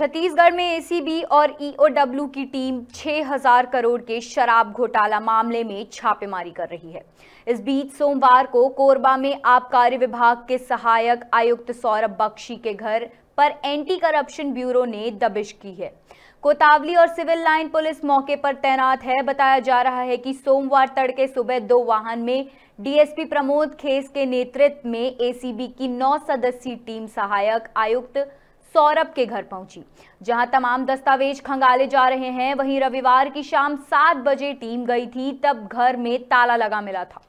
छत्तीसगढ़ में एसीबी और EOW e की टीम 6000 करोड़ के शराब घोटाला मामले में छापेमारी कर रही है इस बीच सोमवार को कोरबा में आबकारी विभाग के सहायक आयुक्त सौरभ बख्शी के घर पर एंटी करप्शन ब्यूरो ने दबिश की है कोतावली और सिविल लाइन पुलिस मौके पर तैनात है बताया जा रहा है कि सोमवार तड़के सुबह दो वाहन में डीएसपी प्रमोद खेस के नेतृत्व में एसीबी की नौ सदस्यीय टीम सहायक आयुक्त सौरभ के घर पहुंची जहां तमाम दस्तावेज खंगाले जा रहे हैं वहीं रविवार की शाम सात बजे टीम गई थी तब घर में ताला लगा मिला था